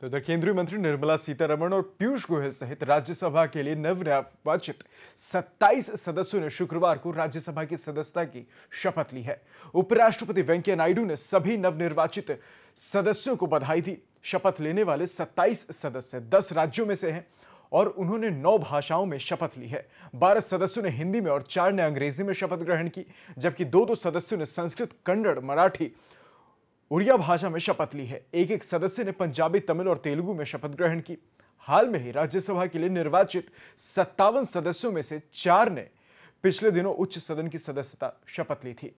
तो उधर केंद्रीय मंत्री निर्मला सीतारमण और पीयूष गोयल सहित राज्यसभा के लिए नवनिर्वाचित 27 सदस्यों ने शुक्रवार को राज्यसभा की सदस्यता की शपथ ली है उपराष्ट्रपति वेंकैया नायडू ने सभी नवनिर्वाचित सदस्यों को बधाई दी शपथ लेने वाले 27 सदस्य 10 राज्यों में से हैं और उन्होंने नौ भाषाओं में शपथ ली है बारह सदस्यों ने हिंदी में और चार ने अंग्रेजी में शपथ ग्रहण की जबकि दो दो सदस्यों ने संस्कृत कन्नड़ मराठी उड़िया भाषा में शपथ ली है एक एक सदस्य ने पंजाबी तमिल और तेलुगु में शपथ ग्रहण की हाल में ही राज्यसभा के लिए निर्वाचित सत्तावन सदस्यों में से चार ने पिछले दिनों उच्च सदन की सदस्यता शपथ ली थी